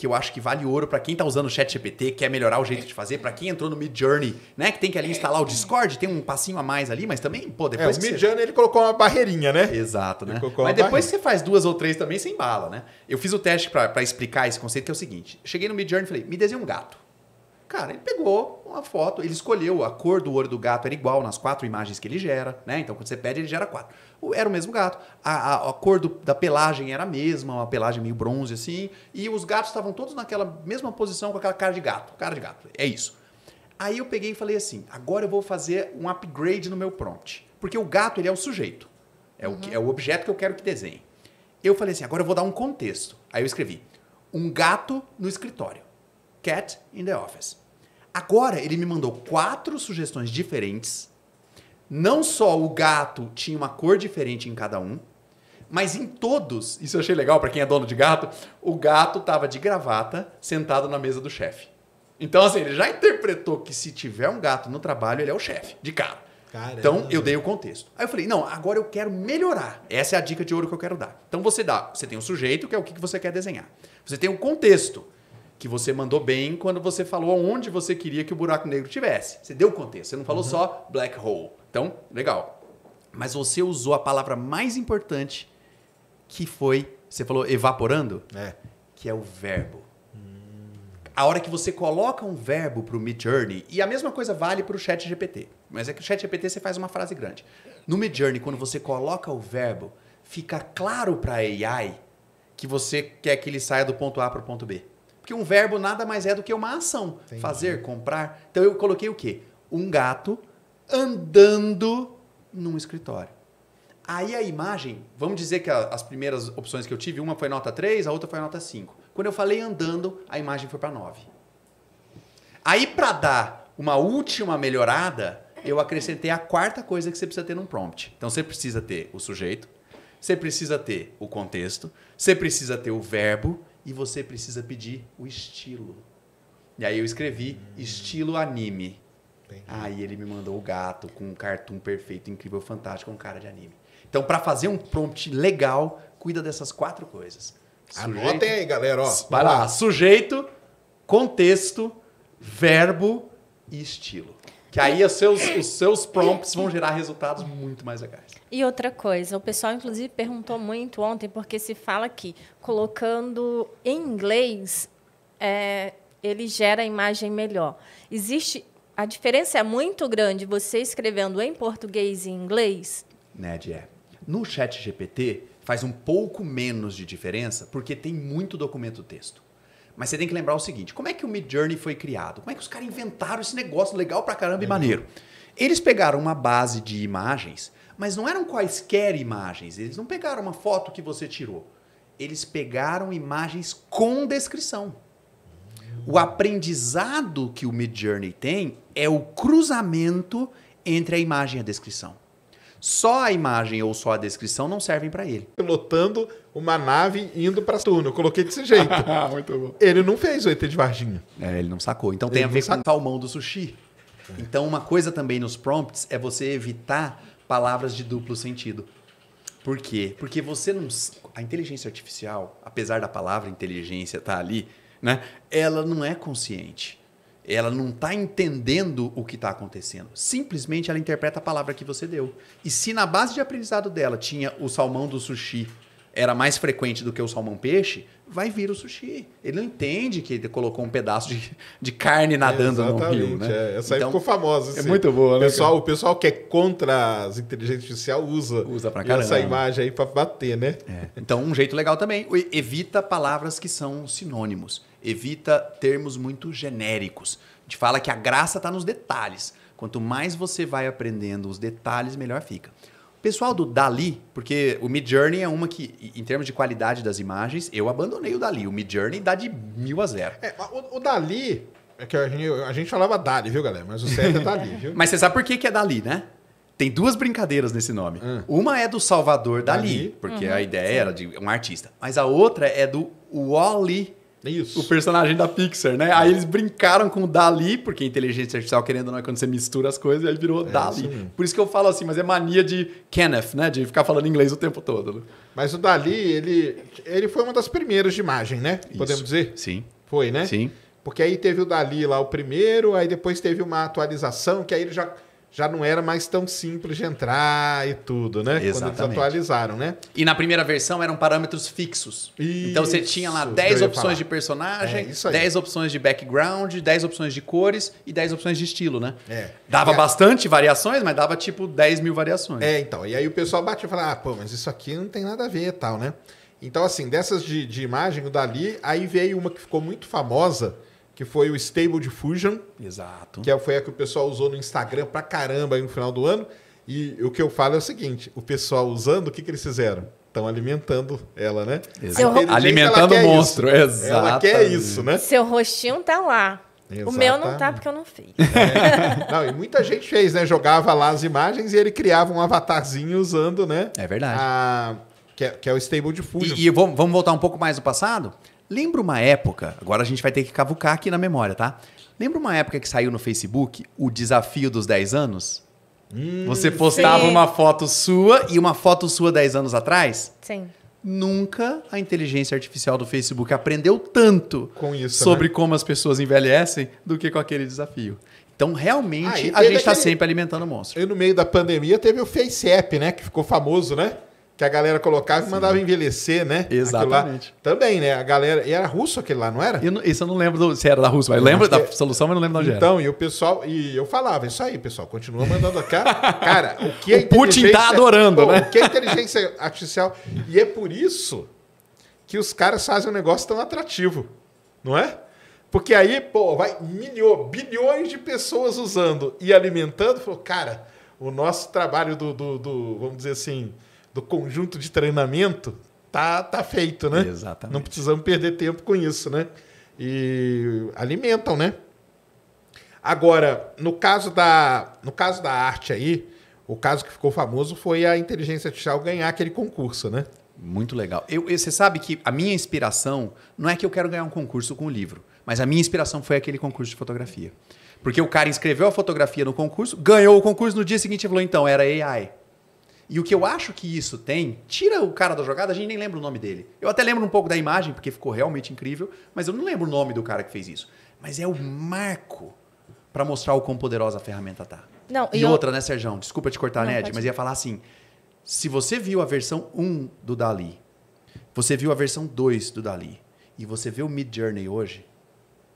que eu acho que vale ouro para quem está usando o Chat GPT, quer melhorar o jeito de fazer, para quem entrou no Mid Journey, né? Que tem que ali é. instalar o Discord, tem um passinho a mais ali, mas também, pô, depois. É, o Mid Journey você... ele colocou uma barreirinha, né? Exato, né? Mas depois barreira. você faz duas ou três também, sem bala né? Eu fiz o teste para explicar esse conceito, que é o seguinte: cheguei no Mid Journey e falei, me desenhe um gato. Cara, ele pegou uma foto, ele escolheu a cor do olho do gato era igual nas quatro imagens que ele gera, né? Então quando você pede, ele gera quatro. Era o mesmo gato. A, a, a cor do, da pelagem era a mesma, uma pelagem meio bronze assim. E os gatos estavam todos naquela mesma posição com aquela cara de gato. Cara de gato, é isso. Aí eu peguei e falei assim: agora eu vou fazer um upgrade no meu prompt. Porque o gato, ele é o sujeito. É, uhum. é o objeto que eu quero que desenhe. Eu falei assim: agora eu vou dar um contexto. Aí eu escrevi: um gato no escritório. Cat in the office. Agora ele me mandou quatro sugestões diferentes. Não só o gato tinha uma cor diferente em cada um, mas em todos, isso eu achei legal para quem é dono de gato, o gato tava de gravata sentado na mesa do chefe. Então, assim, ele já interpretou que se tiver um gato no trabalho, ele é o chefe, de cara. Caramba. Então, eu dei o contexto. Aí eu falei, não, agora eu quero melhorar. Essa é a dica de ouro que eu quero dar. Então, você dá, você tem o um sujeito, que é o que você quer desenhar. Você tem o um contexto, que você mandou bem quando você falou onde você queria que o buraco negro tivesse. Você deu o contexto, você não falou uhum. só black hole. Então, legal. Mas você usou a palavra mais importante, que foi, você falou evaporando, é. que é o verbo. Hum. A hora que você coloca um verbo para o Mid Journey, e a mesma coisa vale para o Chat GPT, mas é que o Chat GPT você faz uma frase grande. No Mid Journey, quando você coloca o verbo, fica claro para a AI que você quer que ele saia do ponto A para o ponto B que um verbo nada mais é do que uma ação. Entendi. Fazer, comprar. Então eu coloquei o quê? Um gato andando num escritório. Aí a imagem, vamos dizer que a, as primeiras opções que eu tive, uma foi nota 3, a outra foi nota 5. Quando eu falei andando, a imagem foi para 9. Aí para dar uma última melhorada, eu acrescentei a quarta coisa que você precisa ter num prompt. Então você precisa ter o sujeito, você precisa ter o contexto, você precisa ter o verbo, e você precisa pedir o estilo. E aí eu escrevi hum. estilo anime. Entendi. Aí ele me mandou o gato com um cartoon perfeito, incrível, fantástico, um cara de anime. Então, para fazer um prompt legal, cuida dessas quatro coisas. Sujeito, Anotem aí, galera. Ó. Vai lá. lá. Sujeito, contexto, verbo e estilo. Que aí os seus, os seus prompts vão gerar resultados muito mais legais. E outra coisa, o pessoal inclusive perguntou muito ontem, porque se fala que colocando em inglês é, ele gera a imagem melhor. Existe. A diferença é muito grande você escrevendo em português e em inglês? Ned, é. No chat GPT faz um pouco menos de diferença, porque tem muito documento texto. Mas você tem que lembrar o seguinte: como é que o Mid Journey foi criado? Como é que os caras inventaram esse negócio legal pra caramba e uhum. maneiro? Eles pegaram uma base de imagens, mas não eram quaisquer imagens. Eles não pegaram uma foto que você tirou. Eles pegaram imagens com descrição. O aprendizado que o Mid Journey tem é o cruzamento entre a imagem e a descrição. Só a imagem ou só a descrição não servem para ele. Pilotando uma nave indo para turno. Eu coloquei desse jeito. Ah, muito bom. Ele não fez o ET de Varginha. É, ele não sacou. Então ele tem a ver sacou. com o salmão do sushi. É. Então uma coisa também nos prompts é você evitar palavras de duplo sentido. Por quê? Porque você não. A inteligência artificial, apesar da palavra inteligência estar tá ali, né? Ela não é consciente. Ela não está entendendo o que está acontecendo. Simplesmente ela interpreta a palavra que você deu. E se na base de aprendizado dela tinha o salmão do sushi era mais frequente do que o salmão peixe, vai vir o sushi. Ele não entende que ele colocou um pedaço de, de carne nadando no rio, né? É. Essa então, aí ficou famosa. Assim. É muito boa, né? Pessoal, o pessoal que é contra as inteligências artificiais usa, usa pra essa imagem aí para bater, né? É. Então, um jeito legal também, evita palavras que são sinônimos evita termos muito genéricos. A gente fala que a graça está nos detalhes. Quanto mais você vai aprendendo os detalhes, melhor fica. O pessoal do Dali, porque o Mid Journey é uma que, em termos de qualidade das imagens, eu abandonei o Dali. O Mid Journey dá de mil a zero. É, o, o Dali, é que a gente, a gente, falava Dali, viu, galera? Mas o certo é Dali, viu? Mas você sabe por que, que é Dali, né? Tem duas brincadeiras nesse nome. Hum. Uma é do Salvador Dali, Dali. porque uhum, a ideia sim. era de um artista. Mas a outra é do Wally isso. O personagem da Pixar, né? Aí eles brincaram com o Dali, porque inteligência artificial, querendo ou não, é quando você mistura as coisas, aí virou é, Dali. Sim. Por isso que eu falo assim, mas é mania de Kenneth, né? De ficar falando inglês o tempo todo. Né? Mas o Dali, ele, ele foi uma das primeiras de imagem, né? Isso. Podemos dizer? Sim. Foi, né? Sim. Porque aí teve o Dali lá, o primeiro, aí depois teve uma atualização, que aí ele já já não era mais tão simples de entrar e tudo, né? Exatamente. Quando eles atualizaram, né? E na primeira versão eram parâmetros fixos. Isso, então você tinha lá 10 opções falar. de personagem, é, 10 opções de background, 10 opções de cores e 10 opções de estilo, né? É. Dava é. bastante variações, mas dava tipo 10 mil variações. É, então. E aí o pessoal bate e fala, ah, pô, mas isso aqui não tem nada a ver e tal, né? Então, assim, dessas de, de imagem, o dali, aí veio uma que ficou muito famosa, que foi o Stable Diffusion. Exato. Que é, foi a que o pessoal usou no Instagram pra caramba aí no final do ano. E o que eu falo é o seguinte: o pessoal usando, o que, que eles fizeram? Estão alimentando ela, né? Exato. Alimentando o monstro, exato. Ela quer isso, né? Seu rostinho tá lá. Exatamente. O meu não tá porque eu não fiz. É. Não, e muita gente fez, né? Jogava lá as imagens e ele criava um avatarzinho usando, né? É verdade. A... Que, é, que, é, o Stable Diffusion. E, e vamos, vamos voltar um pouco mais no passado? Lembra uma época, agora a gente vai ter que cavucar aqui na memória, tá? Lembra uma época que saiu no Facebook o desafio dos 10 anos? Hum, Você postava sim. uma foto sua e uma foto sua 10 anos atrás? Sim. Nunca a inteligência artificial do Facebook aprendeu tanto isso, né? sobre né? como as pessoas envelhecem do que com aquele desafio. Então, realmente, ah, a gente está sempre alimentando o monstro. E no meio da pandemia teve o FaceApp, né? Que ficou famoso, né? que a galera colocava Sim. e mandava envelhecer, né? Exatamente. também, né? A galera. E era russo aquele lá, não era? Eu não, isso eu não lembro do, se era da Rússia, mas lembro da é. solução, mas não lembro de onde então, era. Então, e o pessoal. E eu falava, isso aí, pessoal, continua mandando a cara. cara, o que é o Putin tá adorando, pô, né? O que é inteligência artificial. E é por isso que os caras fazem um negócio tão atrativo, não é? Porque aí, pô, vai milho, bilhões de pessoas usando e alimentando. Falou, cara, o nosso trabalho do, do, do vamos dizer assim, do conjunto de treinamento, tá, tá feito, né? Exatamente. Não precisamos perder tempo com isso, né? E alimentam, né? Agora, no caso da, no caso da arte aí, o caso que ficou famoso foi a inteligência artificial ganhar aquele concurso, né? Muito legal. Eu, você sabe que a minha inspiração não é que eu quero ganhar um concurso com o livro, mas a minha inspiração foi aquele concurso de fotografia. Porque o cara escreveu a fotografia no concurso, ganhou o concurso, no dia seguinte falou, então, era AI. E o que eu acho que isso tem, tira o cara da jogada, a gente nem lembra o nome dele. Eu até lembro um pouco da imagem, porque ficou realmente incrível, mas eu não lembro o nome do cara que fez isso. Mas é o marco para mostrar o quão poderosa a ferramenta tá. Não, e eu... outra, né, Serjão? Desculpa te cortar, não, Ned, pode... mas ia falar assim: se você viu a versão 1 do Dali, você viu a versão 2 do Dali, e você vê o Mid Journey hoje,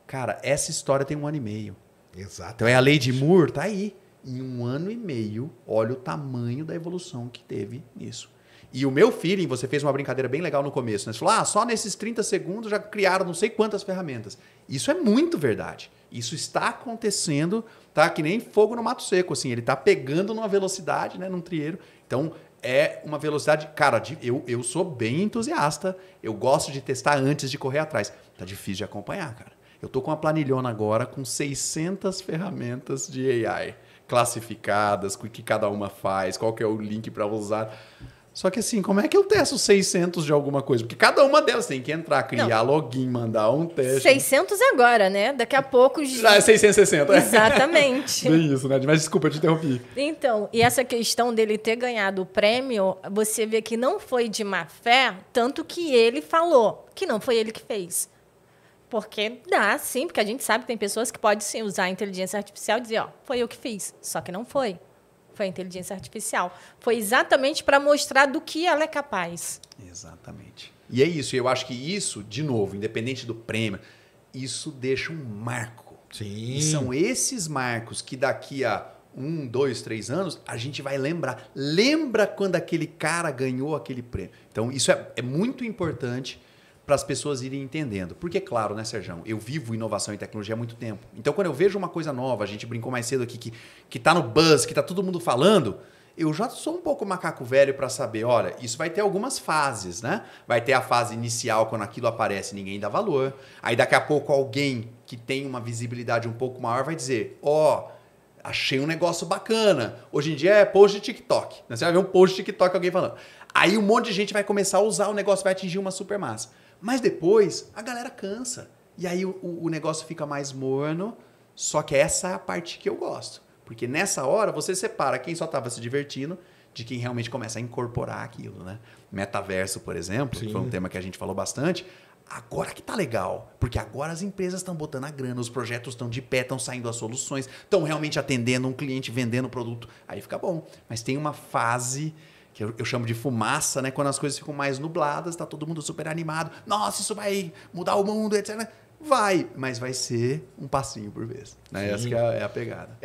cara, essa história tem um ano e meio. Exato. Então é a Lady Moore, tá aí em um ano e meio, olha o tamanho da evolução que teve nisso. E o meu feeling, você fez uma brincadeira bem legal no começo, né? Você falou, ah, só nesses 30 segundos já criaram não sei quantas ferramentas. Isso é muito verdade. Isso está acontecendo, tá? Que nem fogo no mato seco, assim. Ele está pegando numa velocidade, né? Num trieiro. Então, é uma velocidade. Cara, eu, eu sou bem entusiasta. Eu gosto de testar antes de correr atrás. Tá difícil de acompanhar, cara. Eu tô com uma planilhona agora com 600 ferramentas de AI classificadas, o que cada uma faz, qual que é o link para usar. Só que assim, como é que eu testo 600 de alguma coisa? Porque cada uma delas tem que entrar, criar Não. login, mandar um teste. 600 é agora, né? Daqui a pouco... Já é 660. É. Exatamente. Bem isso, né? Mas desculpa, eu te interrompi. Então, e essa questão dele ter ganhado o prêmio, você vê que não foi de má fé, tanto que ele falou que não foi ele que fez. Porque dá, sim, porque a gente sabe que tem pessoas que podem sim, usar a inteligência artificial e dizer, ó, foi eu que fiz. Só que não foi. Foi a inteligência artificial. Foi exatamente para mostrar do que ela é capaz. Exatamente. E é isso. Eu acho que isso, de novo, independente do prêmio, isso deixa um marco. Sim. E são esses marcos que daqui a um, dois, três anos, a gente vai lembrar. Lembra quando aquele cara ganhou aquele prêmio. Então, isso é, é muito importante para as pessoas irem entendendo. Porque, claro, né, Sérgio? Eu vivo inovação e tecnologia há muito tempo. Então, quando eu vejo uma coisa nova, a gente brincou mais cedo aqui, que, que tá no buzz, que tá todo mundo falando, eu já sou um pouco macaco velho para saber, olha, isso vai ter algumas fases, né? Vai ter a fase inicial, quando aquilo aparece, ninguém dá valor. Aí daqui a pouco alguém que tem uma visibilidade um pouco maior vai dizer, ó, oh, achei um negócio bacana. Hoje em dia é post de TikTok. Né? Você vai ver um post de TikTok alguém falando. Aí um monte de gente vai começar a usar, o negócio vai atingir uma super massa. Mas depois a galera cansa. E aí o, o negócio fica mais morno. Só que essa é a parte que eu gosto. Porque nessa hora você separa quem só estava se divertindo de quem realmente começa a incorporar aquilo, né? Metaverso, por exemplo, que foi um tema que a gente falou bastante, agora que tá legal, porque agora as empresas estão botando a grana, os projetos estão de pé, estão saindo as soluções, estão realmente atendendo um cliente, vendendo o produto, aí fica bom. Mas tem uma fase que eu, eu, chamo de fumaça, né? Quando as coisas ficam mais nubladas, tá todo mundo super animado, nossa, isso vai mudar o mundo, etc. Vai, mas vai ser um passinho por vez. Né? Essa é é a pegada.